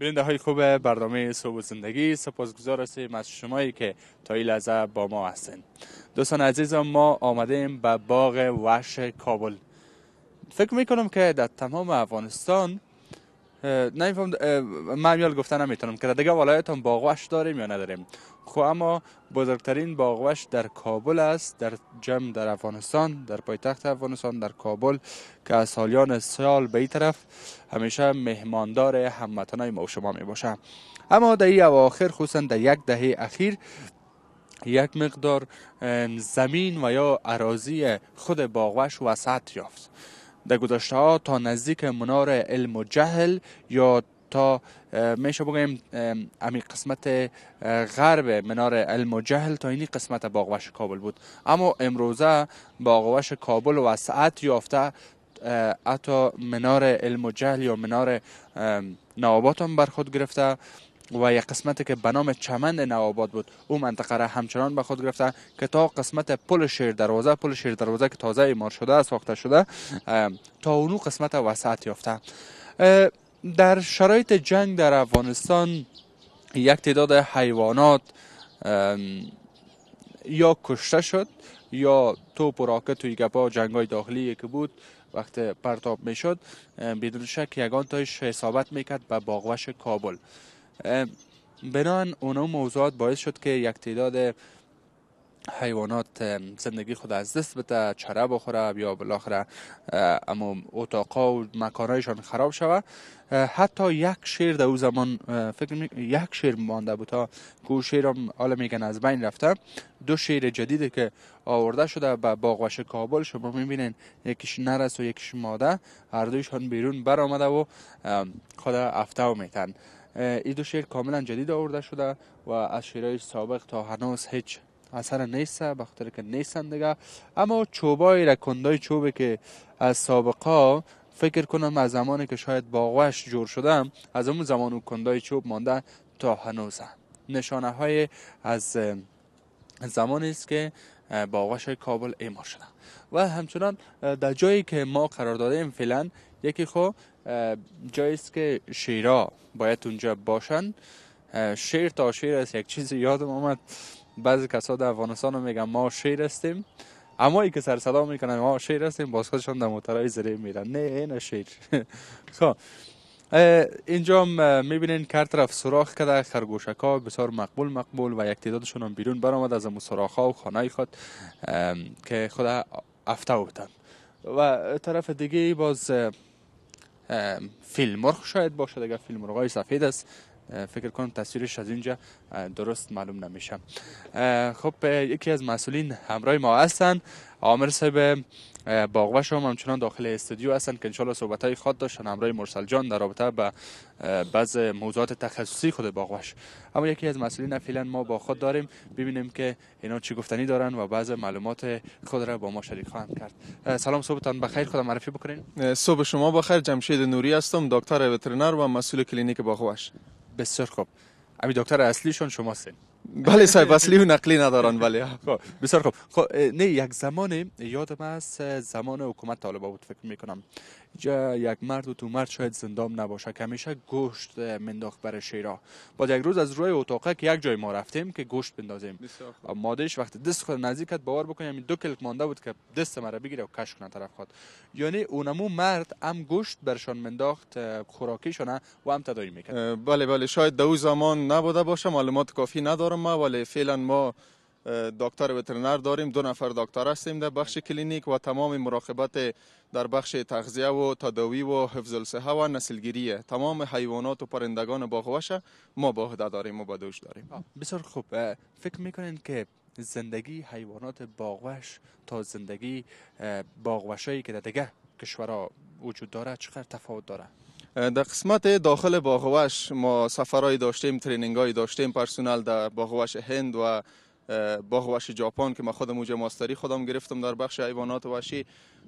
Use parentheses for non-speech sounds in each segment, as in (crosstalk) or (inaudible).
بیننده های خوب برنامه صبح زندگی سپاسگزار هستیم از شمایی که تا این لحظه با ما هستین دوستان عزیزم ما آمده ایم به باغ وحش کابل فکر می کنم که در تمام افغانستان نمیفهم من میال گفتن نمیتونم که دیگه ولایت هم باغوش داریم یا نداریم خو خب، اما بزرگترین باغوش در کابل است در جم در افغانستان در پایتخت افغانستان در کابل که از سالیان سال به طرف همیشه مهماندار هموطنای ما و شما می باشه اما در این اواخر خصوصا در یک دهه اخیر یک مقدار زمین و یا اراضی خود باغوش وسط یافت در گذشته ها تا نزدیک منار علم و جهل یا تا میشه بگویم امی قسمت غرب منار علم و جهل تا اینی قسمت باغوش کابل بود اما امروزه باغوش کابل وسعت یافته حتی منار علم و جهل یا منار نوابات هم بر خود گرفته و یک قسمت که به نام چمن نواباد بود او منطقه را همچنان به خود گرفته که تا قسمت پل شیر دروازه پل شیر دروازه که تازه ایمار شده است ساخته شده تا اونو قسمت وسط یافته در شرایط جنگ در افغانستان یک تعداد حیوانات یا کشته شد یا توپ و راکت و ایگپا جنگ های داخلی که بود وقت پرتاب میشد بدون شک یگان تایش حسابت میکرد به باغوش کابل بنان اونا موضوعات باعث شد که یک تعداد حیوانات زندگی خود از دست بده چره بخوره یا بالاخره اما اتاقا و مکانهایشان خراب شوه حتی یک شیر در او زمان فکر یک شیر مانده بود تا که حالا میگن از بین رفته دو شیر جدیدی که آورده شده به باغوش کابل شما میبینین یکیش نرس و یکیش ماده هر دویشان بیرون آمده و خود هفته و میتن این دو شعر کاملا جدید آورده شده و از شعرهای سابق تا هنوز هیچ اثر نیست بخاطر که نیستن دیگه اما چوبای رکندای چوبه که از سابقا فکر کنم از زمانی که شاید باغوش جور شده از اون زمان کندای چوب مانده تا هنوز نشانه های از زمانی است که با آغاش کابل ایمار شدن و همچنان در جایی که ما قرار دادیم فعلا یکی خو جایی است که شیرا باید اونجا باشن شیر تا شیر است یک چیز یادم آمد بعضی کسا در افغانستان میگن ما شیر هستیم اما ای که سر صدا میکنن ما شیر هستیم باز خودشان در موترهای زره میرن نه نه شیر (laughs) خب اینجا هم میبینین که هر طرف سراخ کده خرگوشک ها بسیار مقبول مقبول و یک تعدادشون هم بیرون برامد از سراخ ها و خانه خود که خدا افته بودن و طرف دیگه باز فیلمرغ شاید باشه دیگه مرغ های سفید است فکر کنم تصویرش از اینجا درست معلوم نمیشه خب یکی از مسئولین همراه ما هستن عامر صاحب باغوش هم همچنان داخل استودیو هستن که انشالله صحبت های خود داشتن همراه مرسل جان در رابطه به بعض موضوعات تخصصی خود باغوش اما یکی از مسئولین فعلا ما با خود داریم ببینیم که اینا چی گفتنی دارن و بعض معلومات خود را با ما شریک خواهند کرد سلام صبحتان بخیر خودم معرفی بکنین صبح شما بخیر جمشید نوری هستم دکتر وترینر و مسئول کلینیک باغوش بسیار خوب امی دکتر اصلیشون شماستین بله صاحب اصلی و نقلی ندارن ولی بله. (laughs) خب، بسیار خوب خب نه یک زمان یادم است زمان حکومت طالبا بود فکر میکنم جا یک مرد و تو مرد شاید زندام نباشه که همیشه گوشت منداخت بر شیرا با یک روز از روی اتاقه که یک جای ما رفتیم که گوشت بندازیم مادهش وقتی دست خود نزدیکت باور بکنیم دو کلک مانده بود که دست مرا بگیره و کش کنه طرف خود یعنی اونمو مرد هم گوشت برشان منداخت خوراکی شونه و هم تدایی میکرد بله بله شاید دو زمان نبوده باشه معلومات کافی ندارم ما ولی فعلا ما دکتر وترنر داریم دو نفر دکتر هستیم در بخش کلینیک و تمام مراقبت در بخش تغذیه و تداوی و حفظ الصحه و نسلگیری تمام حیوانات و پرندگان باغوش ما با داریم و با دوش داریم بسیار خوب فکر میکنین که زندگی حیوانات باغوش تا زندگی باغوشایی که در دیگه کشورها وجود داره چقدر تفاوت داره در قسمت داخل باغوش ما سفرهای داشتیم تریننگ داشتیم پرسونل در باغوش هند و باغ وحش جاپان که ما خودم اونجا ماستری خودم گرفتم در بخش حیوانات وحشی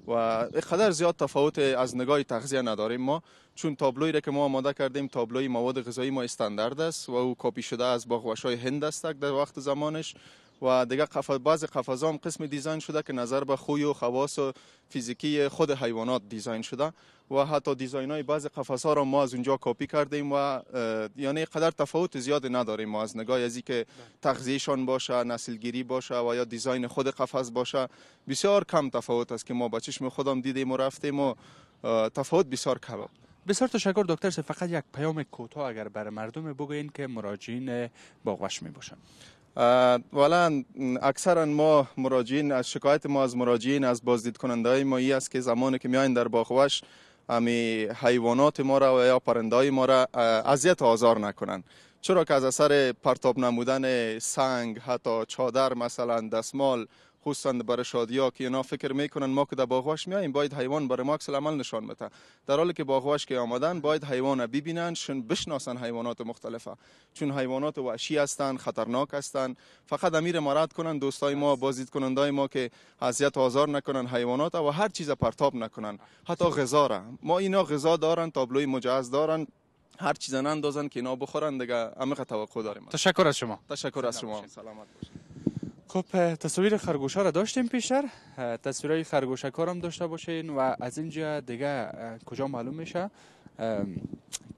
و اینقدر زیاد تفاوت از نگاه تغذیه نداریم ما چون تابلوی را که ما آماده کردیم تابلوی مواد غذایی ما استاندارد است و او کپی شده از باغ وحش های هند است در وقت زمانش و دیگه قف... بعض هم قسم دیزاین شده که نظر به خوی و خواص و فیزیکی خود حیوانات دیزاین شده و حتی دیزاین های بعض قفس ها را ما از اونجا کپی کردیم و یعنی قدر تفاوت زیاد نداریم ما از نگاه از که تغذیهشان باشه نسلگیری باشه و یا دیزاین خود قفس باشه بسیار کم تفاوت است که ما با چشم خودم دیدیم و رفتیم و تفاوت بسیار کم بسیار تشکر دکتر فقط یک پیام کوتاه اگر بر مردم بگوین که مراجعین باغوش می باشن والا اکثرا ما مراجعین از شکایت ما از مراجعین از بازدید کننده ما ای است که زمانی که میایین در باغوش امی حیوانات ما را و یا پرندای ما را اذیت آزار نکنن چرا که از اثر پرتاب نمودن سنگ حتی چادر مثلا دستمال خصوصا برای شادیا ها که اینا فکر میکنن ما که در باغواش میاییم باید حیوان برای ما اکسل عمل نشان بده در حالی که باغواش که آمدن باید حیوان ببینن شن بشناسن حیوانات مختلفه چون حیوانات وحشی هستند خطرناک هستند فقط امیر مراد کنن دوستای ما بازدید کنندای ما که اذیت آزار نکنن حیوانات و هر چیز پرتاب نکنن حتی غذا را ما اینا غذا دارن تابلوی مجهز دارن هر چیز نندازن که اینا بخورن دیگه عمیق توقع داریم تشکر از شما تشکر از شما سلامت خب تصویر ها را داشتیم پیشتر های خرگوشه داشته باشین و از اینجا دیگه کجا معلوم میشه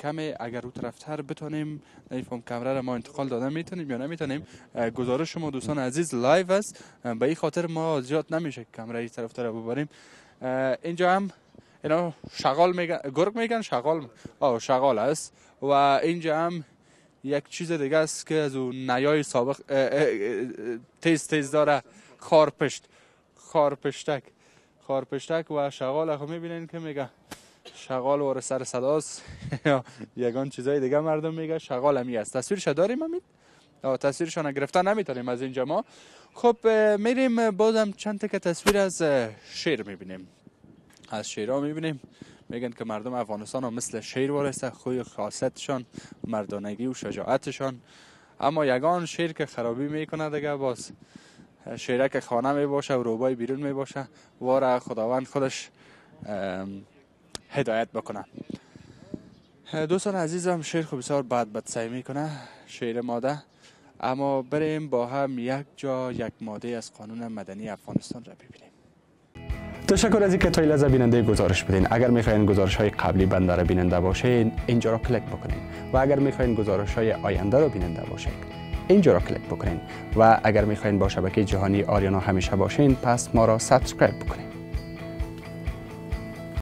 کم اگر او تر بتونیم نیفهم کمره را ما انتقال دادن میتونیم یا نمیتونیم گزارش شما دوستان عزیز لایو است به این خاطر ما زیاد نمیشه کمره این طرف تر ببریم اینجا هم شغال میگن گرگ میگن شغال آه شغال است و اینجا هم یک چیز دیگه است که از اون نیای سابق تیز تیز داره خارپشت خارپشتک خارپشتک و شغال اخو میبینین که میگه شغال واره سر صداست (laughs) یگان چیزای دیگه مردم میگه شغال همی است تصویرش داریم همین تصویرشان گرفته نمیتونیم از اینجا ما خب میریم بازم چند تک تصویر از شیر میبینیم از شیرها میبینیم میگن که مردم افغانستان ها مثل شیر وارسته خوی خاصتشان مردانگی و شجاعتشان اما یگان شیر که خرابی میکنه دیگه باز شیرک خانه می باشه و روبای بیرون می باشه واره خداوند خودش هدایت بکنه دوستان عزیزم شیر خوبی بسیار بد بد سعی میکنه شیر ماده اما بریم با هم یک جا یک ماده از قانون مدنی افغانستان را ببینیم تشکر از اینکه تا لحظه بیننده گزارش بدین اگر میخواین گزارش های قبلی بنده را بیننده باشین اینجا را کلیک بکنین و اگر میخواین گزارش های آینده را بیننده باشین اینجا را کلیک بکنین و اگر میخواین با شبکه جهانی آریانا همیشه باشین پس ما را سابسکرایب بکنین